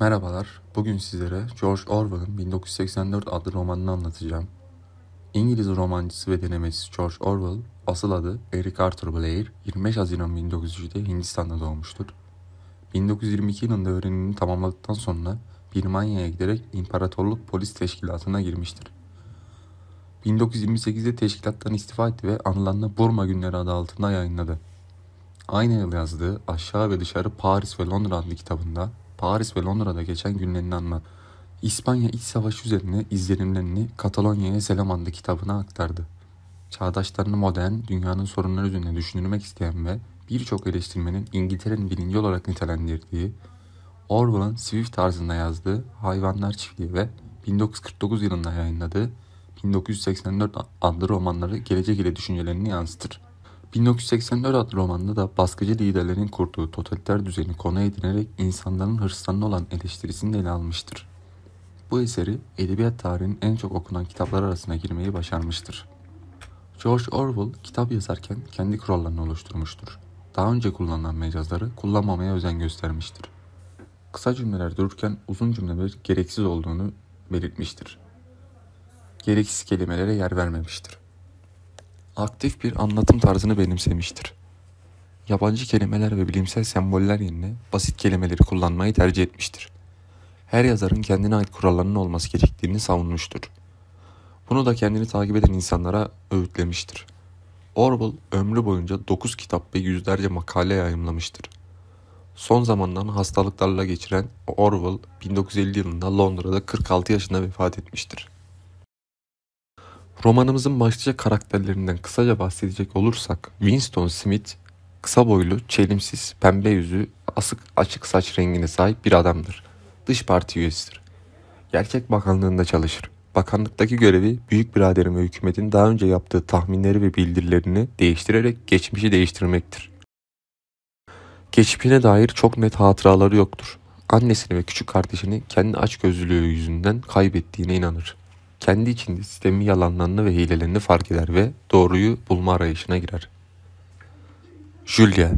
Merhabalar, bugün sizlere George Orwell'ın 1984 adlı romanını anlatacağım. İngiliz romancısı ve denemesi George Orwell, asıl adı Eric Arthur Blair, 25 Haziran 1903'te Hindistan'da doğmuştur. 1922 yılında öğrenimini tamamladıktan sonra Birmanya'ya giderek İmparatorluk Polis Teşkilatı'na girmiştir. 1928'de teşkilattan istifa etti ve anılanla Burma Günleri adı altında yayınladı. Aynı yıl yazdığı Aşağı ve Dışarı Paris ve Londra adlı kitabında Paris ve Londra'da geçen günlerini anlat. İspanya İç Savaşı üzerine izlenimlerini Katalonya'ya Selam adlı kitabına aktardı. Çağdaşlarını modern, dünyanın sorunları üzerine düşünülmek isteyen ve birçok eleştirmenin İngiltere'nin bilinci olarak nitelendirdiği, Orwell'ın Swift tarzında yazdığı Hayvanlar Çiftliği ve 1949 yılında yayınladığı 1984 adlı romanları gelecek ile düşüncelerini yansıtır. 1984 adlı romanda da baskıcı liderlerin kurduğu totaliter düzeni konu edinerek insanların hırslarına olan eleştirisini ele almıştır. Bu eseri edebiyat tarihinin en çok okunan kitaplar arasına girmeyi başarmıştır. George Orwell kitap yazarken kendi kurallarını oluşturmuştur. Daha önce kullanılan mecazları kullanmamaya özen göstermiştir. Kısa cümleler dururken uzun cümleler gereksiz olduğunu belirtmiştir. Gereksiz kelimelere yer vermemiştir aktif bir anlatım tarzını benimsemiştir. Yabancı kelimeler ve bilimsel semboller yerine basit kelimeleri kullanmayı tercih etmiştir. Her yazarın kendine ait kurallarının olması gerektiğini savunmuştur. Bunu da kendini takip eden insanlara öğütlemiştir. Orwell ömrü boyunca 9 kitap ve yüzlerce makale yayımlamıştır. Son zamandan hastalıklarla geçiren Orwell 1950 yılında Londra'da 46 yaşında vefat etmiştir. Romanımızın başlıca karakterlerinden kısaca bahsedecek olursak Winston Smith kısa boylu, çelimsiz, pembe yüzü, asık açık saç rengine sahip bir adamdır. Dış parti üyesidir. Gerçek bakanlığında çalışır. Bakanlıktaki görevi büyük biraderin ve hükümetin daha önce yaptığı tahminleri ve bildirilerini değiştirerek geçmişi değiştirmektir. Geçmişine dair çok net hatıraları yoktur. Annesini ve küçük kardeşini kendi açgözlülüğü yüzünden kaybettiğine inanır kendi içinde sistemin yalanlarını ve hilelerini fark eder ve doğruyu bulma arayışına girer. Julia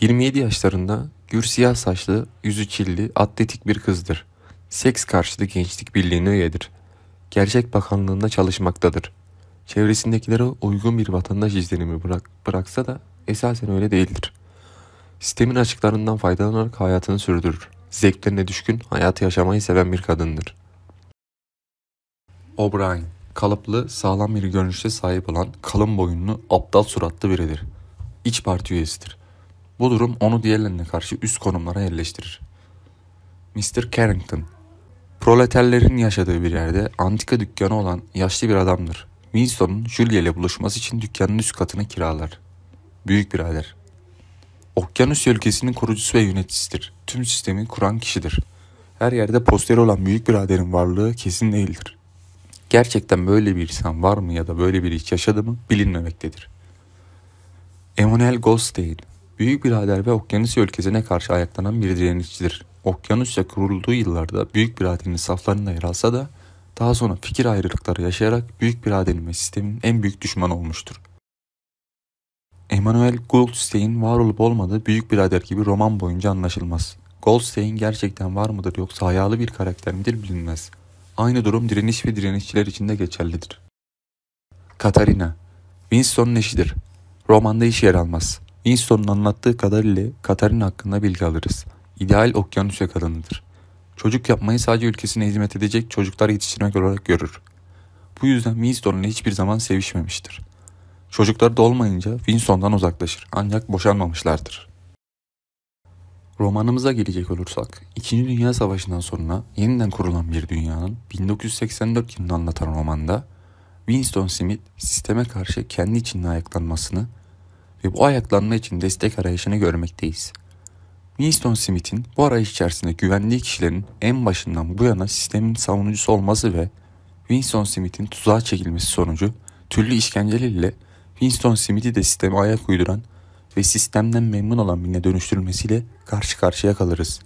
27 yaşlarında gür siyah saçlı, yüzü çilli, atletik bir kızdır. Seks karşıtı gençlik birliğine üyedir. Gerçek bakanlığında çalışmaktadır. Çevresindekilere uygun bir vatandaş izlenimi bırak, bıraksa da esasen öyle değildir. Sistemin açıklarından faydalanarak hayatını sürdürür. Zevklerine düşkün, hayatı yaşamayı seven bir kadındır. O'Brien, kalıplı, sağlam bir görünüşe sahip olan kalın boyunlu, aptal suratlı biridir. İç parti üyesidir. Bu durum onu diğerlerine karşı üst konumlara yerleştirir. Mr. Carrington, proleterlerin yaşadığı bir yerde antika dükkanı olan yaşlı bir adamdır. Winston'un Julia ile buluşması için dükkanın üst katını kiralar. Büyük birader. Okyanus ülkesinin kurucusu ve yöneticisidir. Tüm sistemi kuran kişidir. Her yerde posteri olan büyük biraderin varlığı kesin değildir gerçekten böyle bir insan var mı ya da böyle bir hiç yaşadı mı bilinmemektedir. Emanuel Goldstein, büyük birader ve Okyanusya ülkesine karşı ayaklanan bir direnişçidir. Okyanusya kurulduğu yıllarda büyük biraderin saflarında yer alsa da daha sonra fikir ayrılıkları yaşayarak büyük biraderin ve sistemin en büyük düşmanı olmuştur. Emanuel Goldstein var olup olmadığı büyük birader gibi roman boyunca anlaşılmaz. Goldstein gerçekten var mıdır yoksa hayalı bir karakter midir bilinmez. Aynı durum direniş ve direnişçiler için de geçerlidir. Katarina, Winston'un eşidir. Romanda hiç yer almaz. Winston'un anlattığı kadar ile Katarina hakkında bilgi alırız. İdeal okyanusya kadınıdır. Çocuk yapmayı sadece ülkesine hizmet edecek çocuklar yetiştirmek olarak görür. Bu yüzden Winston'la hiçbir zaman sevişmemiştir. Çocuklar da olmayınca Winston'dan uzaklaşır ancak boşanmamışlardır. Romanımıza gelecek olursak, İkinci Dünya Savaşı'ndan sonra yeniden kurulan bir dünyanın 1984 yılını anlatan romanda Winston Smith sisteme karşı kendi içinde ayaklanmasını ve bu ayaklanma için destek arayışını görmekteyiz. Winston Smith'in bu arayış içerisinde güvendiği kişilerin en başından bu yana sistemin savunucusu olması ve Winston Smith'in tuzağa çekilmesi sonucu türlü işkenceleriyle Winston Smith'i de sisteme ayak uyduran ve sistemden memnun olan birine dönüştürülmesiyle karşı karşıya kalırız.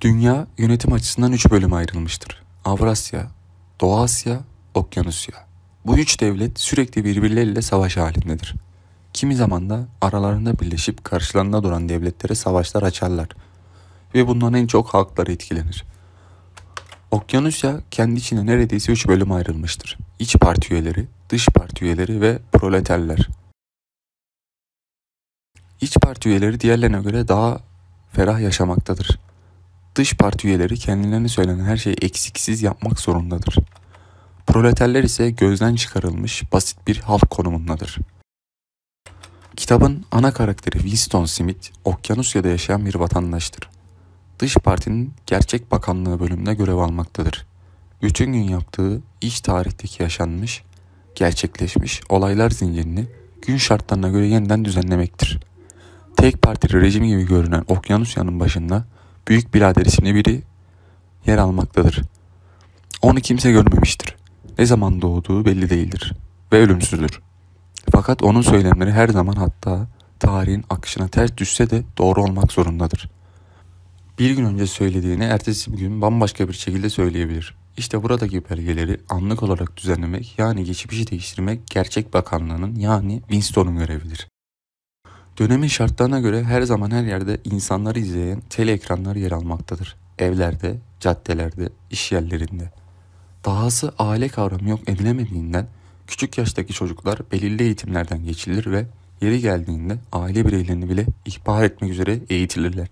Dünya yönetim açısından üç bölüme ayrılmıştır. Avrasya, Doğu Asya, Okyanusya. Bu üç devlet sürekli birbirleriyle savaş halindedir. Kimi zaman da aralarında birleşip karşılarında duran devletlere savaşlar açarlar ve bundan en çok halkları etkilenir. Okyanusya kendi içine neredeyse üç bölüm ayrılmıştır. İç parti üyeleri, dış parti üyeleri ve proleterler. İç parti üyeleri diğerlerine göre daha ferah yaşamaktadır. Dış parti üyeleri kendilerine söylenen her şeyi eksiksiz yapmak zorundadır. Proleterler ise gözden çıkarılmış basit bir halk konumundadır. Kitabın ana karakteri Winston Smith, Okyanusya'da yaşayan bir vatandaştır. Dış partinin gerçek bakanlığı bölümünde görev almaktadır. Bütün gün yaptığı iç tarihteki yaşanmış, gerçekleşmiş olaylar zincirini gün şartlarına göre yeniden düzenlemektir.'' tek partili rejim gibi görünen Okyanusya'nın başında Büyük Birader isimli biri yer almaktadır. Onu kimse görmemiştir. Ne zaman doğduğu belli değildir ve ölümsüzdür. Fakat onun söylemleri her zaman hatta tarihin akışına ters düşse de doğru olmak zorundadır. Bir gün önce söylediğini ertesi gün bambaşka bir şekilde söyleyebilir. İşte buradaki belgeleri anlık olarak düzenlemek yani geçmişi değiştirmek gerçek bakanlığının yani Winston'un görevidir. Dönemin şartlarına göre her zaman her yerde insanları izleyen tele ekranlar yer almaktadır. Evlerde, caddelerde, iş yerlerinde. Dahası aile kavramı yok edilemediğinden küçük yaştaki çocuklar belirli eğitimlerden geçilir ve yeri geldiğinde aile bireylerini bile ihbar etmek üzere eğitilirler.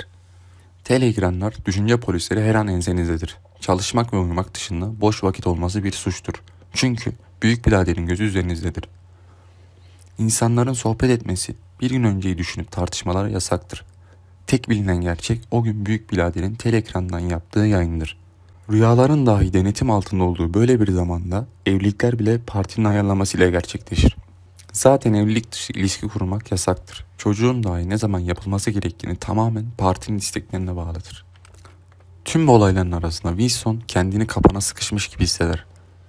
Telegramlar düşünce polisleri her an enzenizdedir. Çalışmak ve uyumak dışında boş vakit olması bir suçtur. Çünkü büyük biraderin gözü üzerinizdedir. İnsanların sohbet etmesi, bir gün önceyi düşünüp tartışmalar yasaktır. Tek bilinen gerçek o gün Büyük biraderin tel ekrandan yaptığı yayındır. Rüyaların dahi denetim altında olduğu böyle bir zamanda evlilikler bile partinin ayarlamasıyla gerçekleşir. Zaten evlilik dışı ilişki kurmak yasaktır. Çocuğun dahi ne zaman yapılması gerektiğini tamamen partinin isteklerine bağlıdır. Tüm bu olayların arasında Wilson kendini kapana sıkışmış gibi hisseder.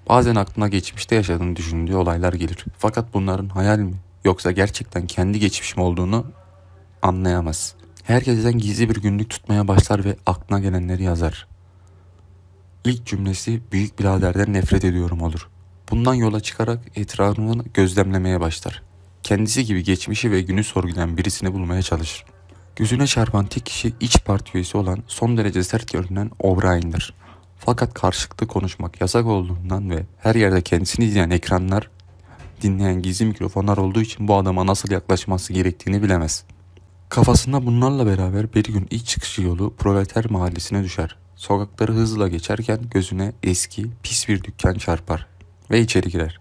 Bazen aklına geçmişte yaşadığını düşündüğü olaylar gelir. Fakat bunların hayal mi Yoksa gerçekten kendi geçmişim olduğunu anlayamaz. Herkesten gizli bir günlük tutmaya başlar ve aklına gelenleri yazar. İlk cümlesi büyük biraderden nefret ediyorum olur. Bundan yola çıkarak etrafını gözlemlemeye başlar. Kendisi gibi geçmişi ve günü sorgulayan birisini bulmaya çalışır. Gözüne çarpan tek kişi iç parti üyesi olan son derece sert görünen O'Brien'dir. Fakat karşılıklı konuşmak yasak olduğundan ve her yerde kendisini izleyen ekranlar dinleyen gizli mikrofonlar olduğu için bu adama nasıl yaklaşması gerektiğini bilemez. Kafasında bunlarla beraber bir gün ilk çıkış yolu Proleter mahallesine düşer. Sokakları hızla geçerken gözüne eski, pis bir dükkan çarpar ve içeri girer.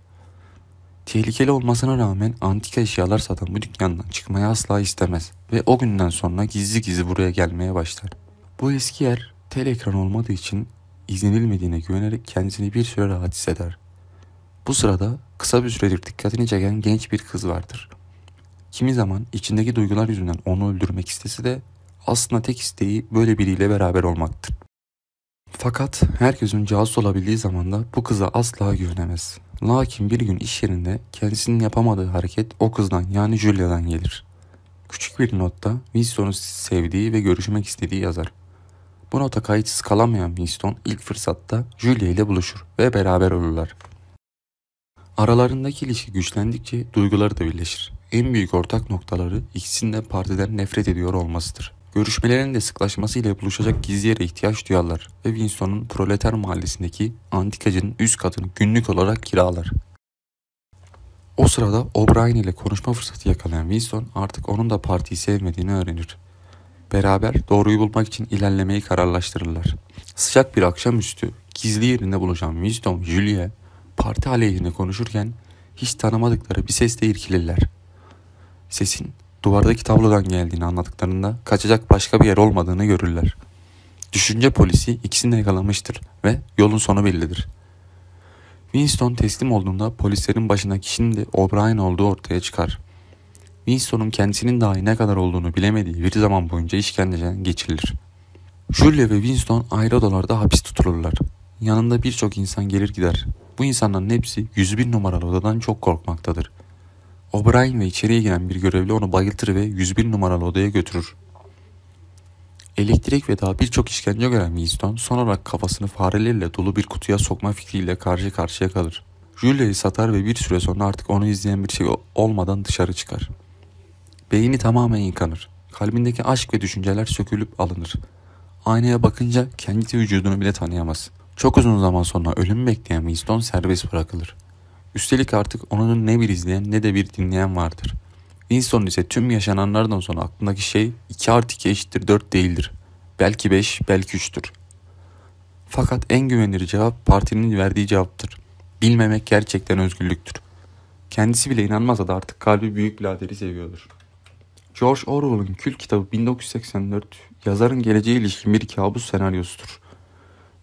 Tehlikeli olmasına rağmen antika eşyalar satan bu dükkandan çıkmayı asla istemez ve o günden sonra gizli gizli buraya gelmeye başlar. Bu eski yer tel ekran olmadığı için izlenilmediğine güvenerek kendisini bir süre rahat hisseder. Bu sırada kısa bir süredir dikkatini çeken genç bir kız vardır. Kimi zaman içindeki duygular yüzünden onu öldürmek istesi de aslında tek isteği böyle biriyle beraber olmaktır. Fakat herkesin casus olabildiği zamanda bu kıza asla güvenemez. Lakin bir gün iş yerinde kendisinin yapamadığı hareket o kızdan yani Julia'dan gelir. Küçük bir notta Winston'u sevdiği ve görüşmek istediği yazar. Bu nota kayıtsız kalamayan Winston ilk fırsatta Julia ile buluşur ve beraber olurlar. Aralarındaki ilişki güçlendikçe duyguları da birleşir. En büyük ortak noktaları ikisinin de partiden nefret ediyor olmasıdır. Görüşmelerinin de sıklaşmasıyla buluşacak gizli yere ihtiyaç duyarlar ve Winston'un proleter mahallesindeki antikacının üst katını günlük olarak kiralar. O sırada O'Brien ile konuşma fırsatı yakalayan Winston artık onun da partiyi sevmediğini öğrenir. Beraber doğruyu bulmak için ilerlemeyi kararlaştırırlar. Sıcak bir akşamüstü gizli yerinde bulacağım Winston, Julia, parti aleyhine konuşurken hiç tanımadıkları bir sesle irkilirler. Sesin duvardaki tablodan geldiğini anladıklarında kaçacak başka bir yer olmadığını görürler. Düşünce polisi ikisini yakalamıştır ve yolun sonu bellidir. Winston teslim olduğunda polislerin başına kişinin de O'Brien olduğu ortaya çıkar. Winston'un kendisinin dahi ne kadar olduğunu bilemediği bir zaman boyunca işkenceden geçirilir. Julia ve Winston ayrı odalarda hapis tutulurlar. Yanında birçok insan gelir gider. Bu insanların hepsi 101 numaralı odadan çok korkmaktadır. O'Brien ve içeriye giren bir görevli onu bayıltır ve 101 numaralı odaya götürür. Elektrik ve daha birçok işkence gören Winston son olarak kafasını farelerle dolu bir kutuya sokma fikriyle karşı karşıya kalır. Julia'yı satar ve bir süre sonra artık onu izleyen bir şey olmadan dışarı çıkar. Beyni tamamen yıkanır. Kalbindeki aşk ve düşünceler sökülüp alınır. Aynaya bakınca kendi vücudunu bile tanıyamaz. Çok uzun zaman sonra ölüm bekleyen Winston serbest bırakılır. Üstelik artık onun ne bir izleyen ne de bir dinleyen vardır. Winston ise tüm yaşananlardan sonra aklındaki şey 2 artı 2 eşittir 4 değildir. Belki 5, belki 3'tür. Fakat en güvenilir cevap partinin verdiği cevaptır. Bilmemek gerçekten özgürlüktür. Kendisi bile inanmasa da artık kalbi büyük Biraderi seviyordur. George Orwell'ın kül kitabı 1984 yazarın geleceğe ilişkin bir kabus senaryosudur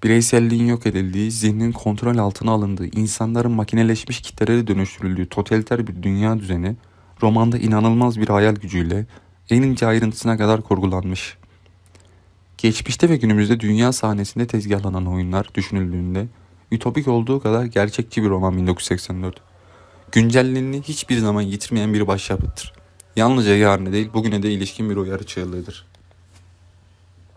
bireyselliğin yok edildiği, zihnin kontrol altına alındığı, insanların makineleşmiş kitlelere dönüştürüldüğü totaliter bir dünya düzeni, romanda inanılmaz bir hayal gücüyle en ince ayrıntısına kadar kurgulanmış. Geçmişte ve günümüzde dünya sahnesinde tezgahlanan oyunlar düşünüldüğünde ütopik olduğu kadar gerçekçi bir roman 1984. Güncelliğini hiçbir zaman yitirmeyen bir başyapıttır. Yalnızca yarına değil bugüne de ilişkin bir uyarı çığlığıdır.